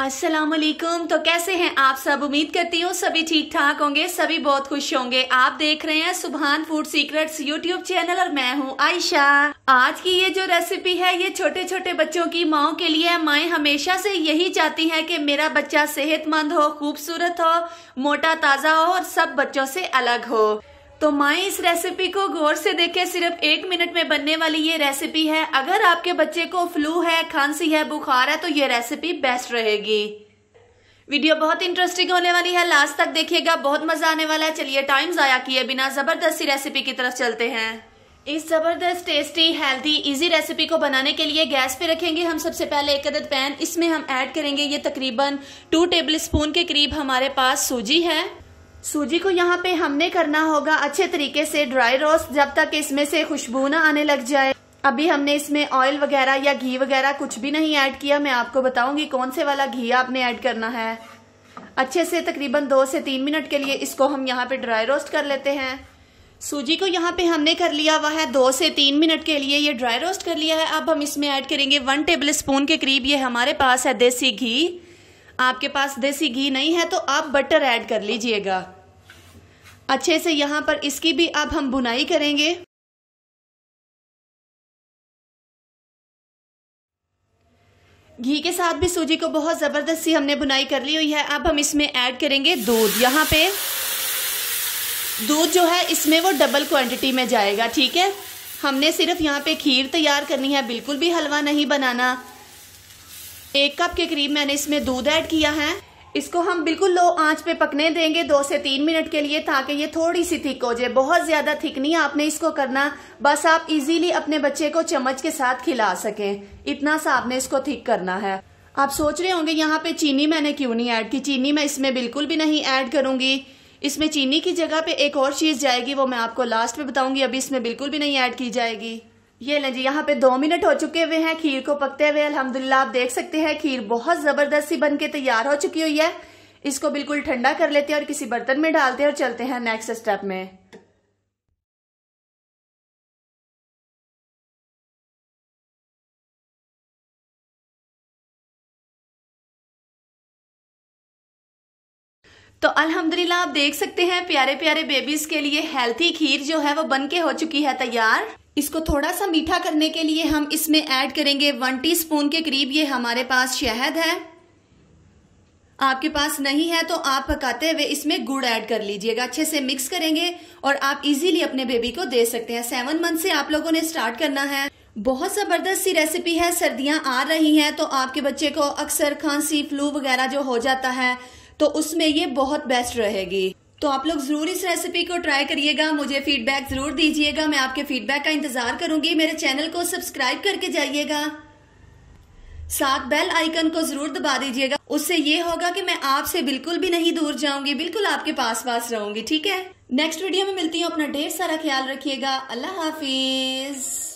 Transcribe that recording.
अस्सलाम वालेकुम तो कैसे हैं आप सब उम्मीद करती हूँ सभी ठीक ठाक होंगे सभी बहुत खुश होंगे आप देख रहे हैं सुभान फूड सीक्रेट्स यूट्यूब चैनल और मैं हूँ आयशा आज की ये जो रेसिपी है ये छोटे छोटे बच्चों की माओ के लिए माए हमेशा से यही चाहती हैं कि मेरा बच्चा सेहतमंद हो खूबसूरत हो मोटा ताजा हो और सब बच्चों से अलग हो तो माए इस रेसिपी को गौर से देखें सिर्फ एक मिनट में बनने वाली ये रेसिपी है अगर आपके बच्चे को फ्लू है खांसी है बुखार है तो ये रेसिपी बेस्ट रहेगी वीडियो बहुत इंटरेस्टिंग होने वाली है लास्ट तक देखिएगा बहुत मजा आने वाला है चलिए टाइम जाया किए बिना जबरदस्ती रेसिपी की तरफ चलते हैं इस जबरदस्त टेस्टी हेल्थी इजी रेसिपी को बनाने के लिए गैस पे रखेंगे हम सबसे पहले एक अदद पैन इसमें हम ऐड करेंगे ये तकरीबन टू टेबल स्पून के करीब हमारे पास सूजी है सूजी को यहाँ पे हमने करना होगा अच्छे तरीके से ड्राई रोस्ट जब तक इसमें से खुशबू ना आने लग जाए अभी हमने इसमें ऑयल वगैरह या घी वगैरह कुछ भी नहीं ऐड किया मैं आपको बताऊंगी कौन से वाला घी आपने ऐड करना है अच्छे से तकरीबन दो से तीन मिनट के लिए इसको हम यहाँ पे ड्राई रोस्ट कर लेते हैं सूजी को यहाँ पे हमने कर लिया हुआ है दो से तीन मिनट के लिए ये ड्राई रोस्ट कर लिया है अब हम इसमें ऐड करेंगे वन टेबल स्पून के करीब ये हमारे पास है देसी घी आपके पास देसी घी नहीं है तो आप बटर ऐड कर लीजिएगा अच्छे से यहाँ पर इसकी भी अब हम बुनाई करेंगे घी के साथ भी सूजी को बहुत ज़बरदस्त सी हमने बुनाई कर ली हुई है अब हम इसमें ऐड करेंगे दूध यहाँ पे दूध जो है इसमें वो डबल क्वांटिटी में जाएगा ठीक है हमने सिर्फ यहाँ पे खीर तैयार करनी है बिल्कुल भी हलवा नहीं बनाना एक कप के करीब मैंने इसमें दूध ऐड किया है इसको हम बिल्कुल लो आंच पे पकने देंगे दो से तीन मिनट के लिए ताकि ये थोड़ी सी थिक हो जाए बहुत ज्यादा थिक नहीं आपने इसको करना बस आप इजीली अपने बच्चे को चम्मच के साथ खिला सकें इतना सा आपने इसको थिक करना है आप सोच रहे होंगे यहाँ पे चीनी मैंने क्यों नहीं ऐड की चीनी मैं इसमें बिल्कुल भी नहीं ऐड करूंगी इसमें चीनी की जगह पे एक और चीज जाएगी वो मैं आपको लास्ट में बताऊंगी अभी इसमें बिल्कुल भी नहीं ऐड की जाएगी ये लें जी यहाँ पे दो मिनट हो चुके हुए हैं खीर को पकते हुए अल्हम्दुलिल्लाह आप देख सकते हैं खीर बहुत जबरदस्ती बन के तैयार हो चुकी हुई है इसको बिल्कुल ठंडा कर लेते हैं और किसी बर्तन में डालते हैं और चलते हैं नेक्स्ट स्टेप में तो अल्हम्दुलिल्लाह आप देख सकते हैं प्यारे प्यारे बेबीज के लिए हेल्थी खीर जो है वो बन के हो चुकी है तैयार इसको थोड़ा सा मीठा करने के लिए हम इसमें ऐड करेंगे वन टीस्पून के करीब ये हमारे पास शहद है आपके पास नहीं है तो आप पकाते हुए इसमें गुड़ ऐड कर लीजिएगा अच्छे से मिक्स करेंगे और आप इजीली अपने बेबी को दे सकते हैं सेवन मंथ से आप लोगों ने स्टार्ट करना है बहुत ज़बरदस्त सी रेसिपी है सर्दियां आ रही हैं तो आपके बच्चे को अक्सर खांसी फ्लू वगैरह जो हो जाता है तो उसमें ये बहुत बेस्ट रहेगी तो आप लोग जरूर इस रेसिपी को ट्राई करिएगा मुझे फीडबैक जरूर दीजिएगा मैं आपके फीडबैक का इंतजार करूंगी मेरे चैनल को सब्सक्राइब करके जाइएगा साथ बेल आइकन को जरूर दबा दीजिएगा उससे ये होगा कि मैं आपसे बिल्कुल भी नहीं दूर जाऊंगी बिल्कुल आपके पास पास रहूंगी ठीक है नेक्स्ट वीडियो में मिलती हूँ अपना ढेर सारा ख्याल रखिएगा अल्लाह हाफिज़